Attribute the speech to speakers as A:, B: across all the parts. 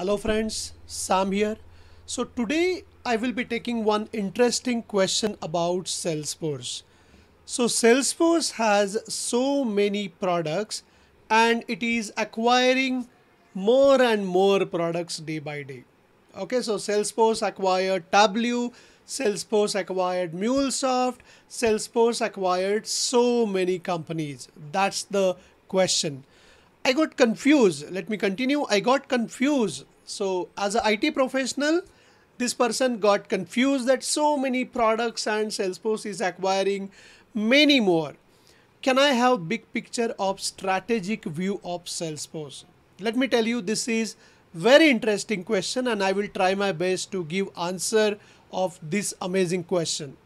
A: Hello friends, Sam here. So today I will be taking one interesting question about Salesforce. So Salesforce has so many products and it is acquiring more and more products day by day. Okay, so Salesforce acquired Tableau, Salesforce acquired MuleSoft, Salesforce acquired so many companies. That's the question. I got confused. Let me continue. I got confused so as an IT professional, this person got confused that so many products and Salesforce is acquiring many more. Can I have big picture of strategic view of Salesforce? Let me tell you, this is very interesting question and I will try my best to give answer of this amazing question.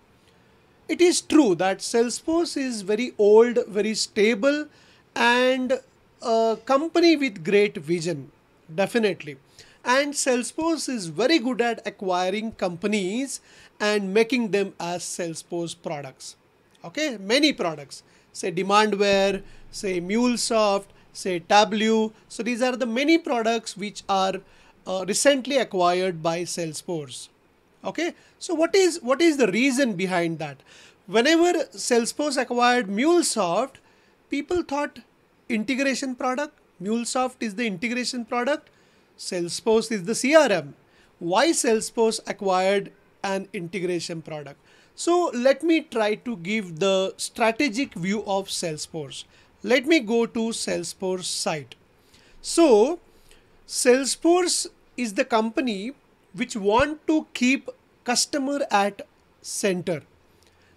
A: It is true that Salesforce is very old, very stable and a company with great vision, definitely and Salesforce is very good at acquiring companies and making them as Salesforce products. Okay, many products, say Demandware, say MuleSoft, say Tableau. So these are the many products which are uh, recently acquired by Salesforce. Okay, so what is what is the reason behind that? Whenever Salesforce acquired MuleSoft, people thought integration product. MuleSoft is the integration product Salesforce is the CRM. Why Salesforce acquired an integration product? So let me try to give the strategic view of Salesforce. Let me go to Salesforce site. So Salesforce is the company which want to keep customer at center.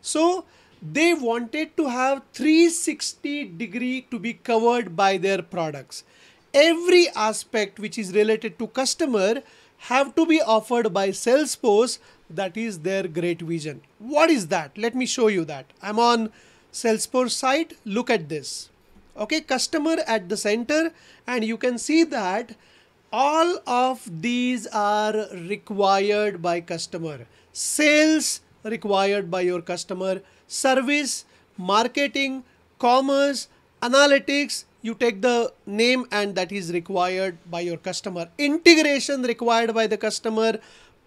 A: So they wanted to have 360 degree to be covered by their products every aspect which is related to customer have to be offered by Salesforce. That is their great vision. What is that? Let me show you that. I'm on Salesforce site. Look at this. Okay, customer at the center and you can see that all of these are required by customer. Sales required by your customer, service, marketing, commerce, analytics, you take the name and that is required by your customer integration required by the customer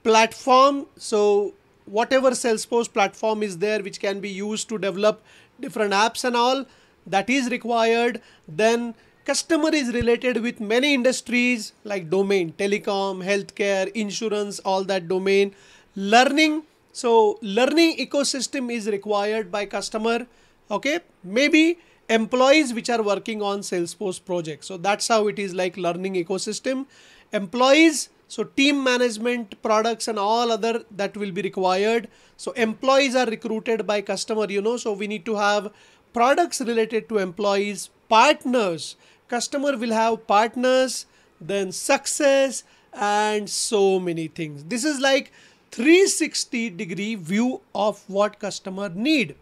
A: platform so whatever salesforce platform is there which can be used to develop different apps and all that is required then customer is related with many industries like domain telecom healthcare insurance all that domain learning so learning ecosystem is required by customer okay maybe employees which are working on Salesforce project. So that's how it is like learning ecosystem. Employees, so team management, products and all other that will be required. So employees are recruited by customer, you know, so we need to have products related to employees, partners, customer will have partners, then success and so many things. This is like 360 degree view of what customer need.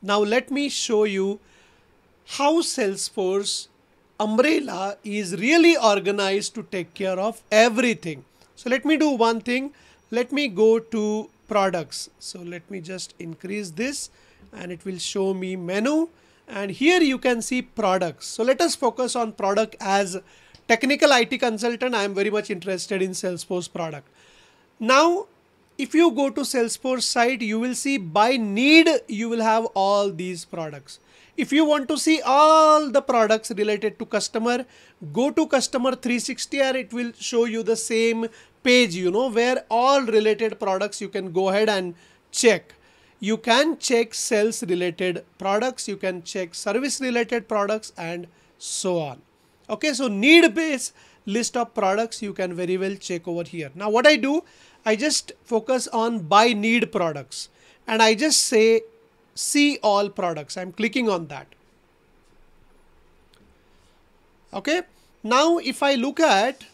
A: Now let me show you how Salesforce umbrella is really organized to take care of everything. So let me do one thing. Let me go to products. So let me just increase this and it will show me menu. And here you can see products. So let us focus on product as technical IT consultant. I am very much interested in Salesforce product. Now, if you go to Salesforce site, you will see by need, you will have all these products. If you want to see all the products related to customer, go to customer 360 and It will show you the same page, you know, where all related products you can go ahead and check. You can check sales related products. You can check service related products and so on. Okay, so need based list of products you can very well check over here. Now what I do, I just focus on buy need products and I just say see all products. I'm clicking on that. Okay. Now, if I look at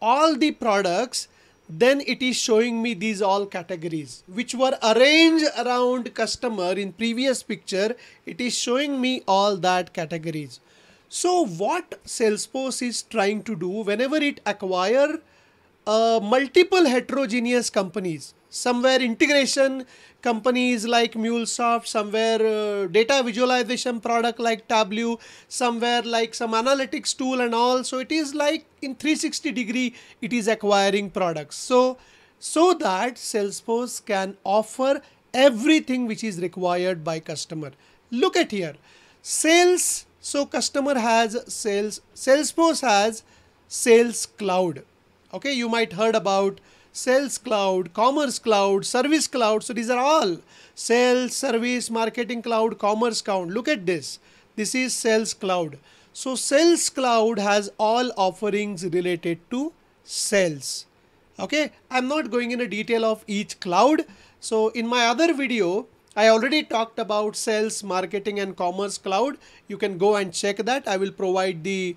A: all the products, then it is showing me these all categories which were arranged around customer in previous picture. It is showing me all that categories. So what Salesforce is trying to do whenever it acquire uh, multiple heterogeneous companies somewhere integration companies like MuleSoft, somewhere uh, data visualization product like Tableau, somewhere like some analytics tool and all. So it is like in 360 degree, it is acquiring products. So, so that Salesforce can offer everything which is required by customer. Look at here, sales. So customer has sales, Salesforce has sales cloud Okay, you might heard about sales cloud, commerce cloud, service cloud. So these are all sales, service, marketing cloud, commerce cloud. Look at this. This is sales cloud. So sales cloud has all offerings related to sales. Okay, I'm not going in a detail of each cloud. So in my other video, I already talked about sales, marketing and commerce cloud. You can go and check that. I will provide the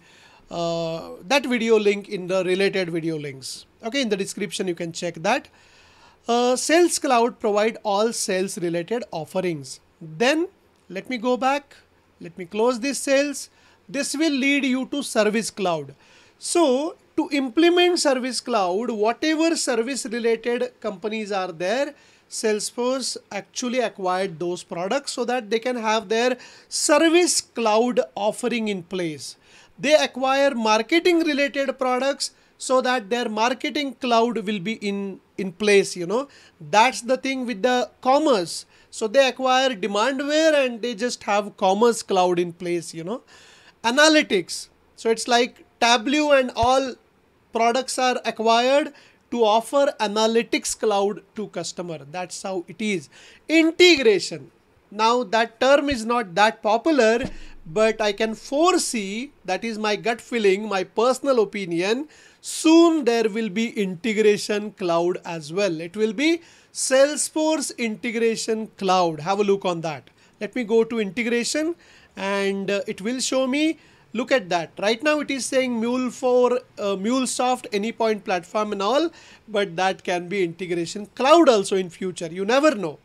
A: uh, that video link in the related video links. Okay, in the description you can check that. Uh, sales Cloud provide all sales related offerings. Then let me go back. Let me close this sales. This will lead you to Service Cloud. So to implement Service Cloud, whatever service related companies are there, Salesforce actually acquired those products so that they can have their Service Cloud offering in place. They acquire marketing related products so that their marketing cloud will be in, in place, you know. That's the thing with the commerce. So they acquire demandware and they just have commerce cloud in place, you know. Analytics. So it's like Tableau and all products are acquired to offer analytics cloud to customer. That's how it is. Integration. Now that term is not that popular, but I can foresee, that is my gut feeling, my personal opinion, soon there will be integration cloud as well. It will be Salesforce integration cloud. Have a look on that. Let me go to integration and uh, it will show me look at that right now it is saying mule for uh, mulesoft anypoint platform and all but that can be integration cloud also in future you never know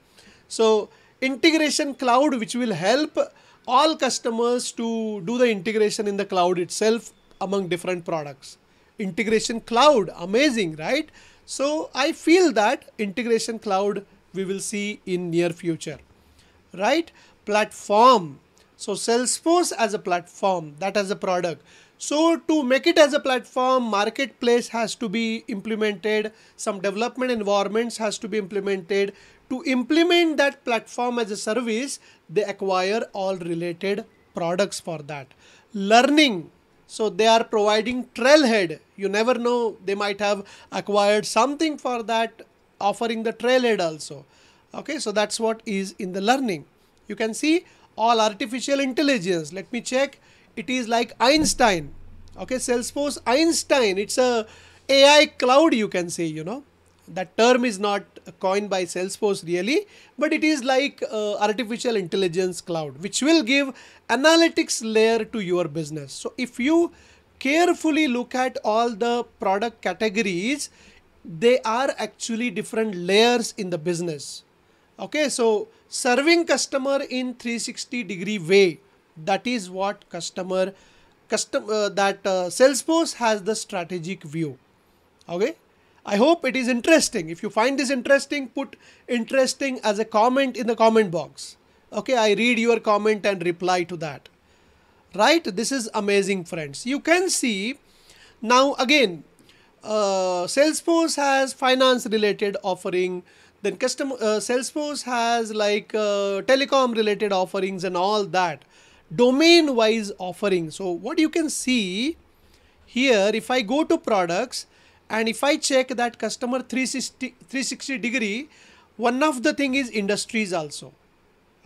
A: so integration cloud which will help all customers to do the integration in the cloud itself among different products. Integration cloud, amazing, right? So I feel that integration cloud we will see in near future, right? Platform. So Salesforce as a platform, that as a product. So to make it as a platform, marketplace has to be implemented, some development environments has to be implemented. To implement that platform as a service, they acquire all related products for that. Learning, so they are providing trailhead. You never know, they might have acquired something for that, offering the trailhead also. Okay, so that's what is in the learning. You can see all artificial intelligence. Let me check it is like Einstein. Okay, Salesforce Einstein. It's a AI cloud, you can say, you know. That term is not coined by Salesforce really, but it is like uh, artificial intelligence cloud, which will give analytics layer to your business. So if you carefully look at all the product categories, they are actually different layers in the business. Okay, so serving customer in 360 degree way that is what customer, custom uh, that uh, Salesforce has the strategic view. Okay. I hope it is interesting. If you find this interesting, put interesting as a comment in the comment box. Okay, I read your comment and reply to that. Right? This is amazing, friends. You can see now again, uh, Salesforce has finance related offering. Then custom uh, Salesforce has like uh, telecom related offerings and all that domain wise offering. So what you can see here, if I go to products and if I check that customer 360, 360 degree, one of the thing is industries also.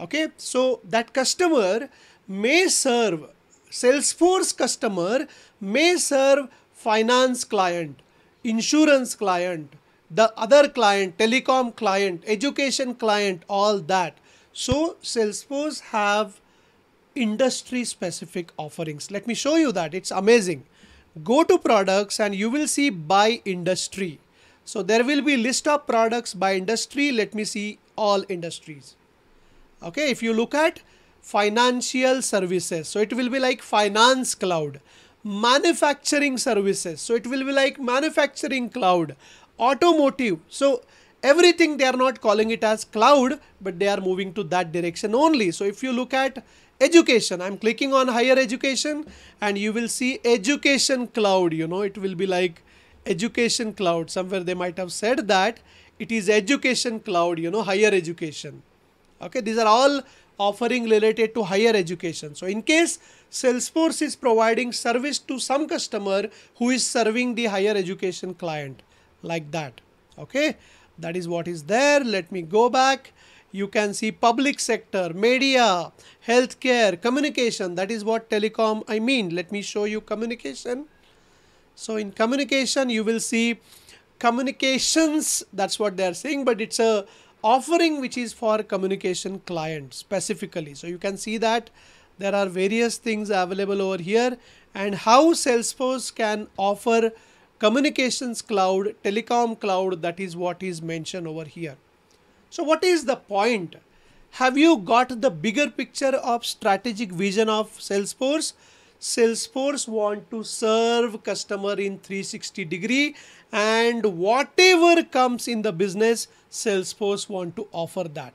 A: Okay. So that customer may serve Salesforce customer may serve finance client, insurance client, the other client, telecom client, education client, all that. So Salesforce have industry specific offerings. Let me show you that. It's amazing. Go to products and you will see by industry. So there will be list of products by industry. Let me see all industries. Okay, if you look at financial services, so it will be like finance cloud, manufacturing services, so it will be like manufacturing cloud, automotive. So everything they are not calling it as cloud, but they are moving to that direction only. So if you look at education i'm clicking on higher education and you will see education cloud you know it will be like education cloud somewhere they might have said that it is education cloud you know higher education okay these are all offering related to higher education so in case salesforce is providing service to some customer who is serving the higher education client like that okay that is what is there let me go back you can see public sector, media, healthcare, communication. That is what telecom I mean. Let me show you communication. So in communication, you will see communications. That's what they are saying, but it's a offering which is for communication client specifically. So you can see that there are various things available over here and how Salesforce can offer communications cloud, telecom cloud, that is what is mentioned over here. So, what is the point? Have you got the bigger picture of strategic vision of Salesforce? Salesforce want to serve customer in 360 degree and whatever comes in the business, Salesforce want to offer that.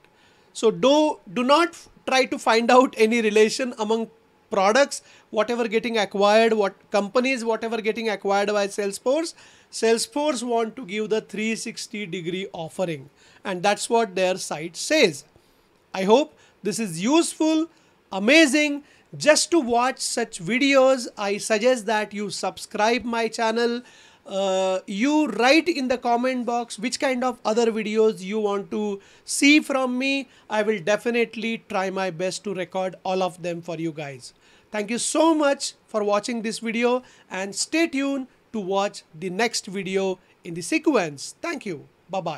A: So do, do not try to find out any relation among products whatever getting acquired what companies whatever getting acquired by salesforce salesforce want to give the 360 degree offering and that's what their site says i hope this is useful amazing just to watch such videos i suggest that you subscribe my channel uh, you write in the comment box which kind of other videos you want to see from me. I will definitely try my best to record all of them for you guys. Thank you so much for watching this video and stay tuned to watch the next video in the sequence. Thank you. Bye-bye.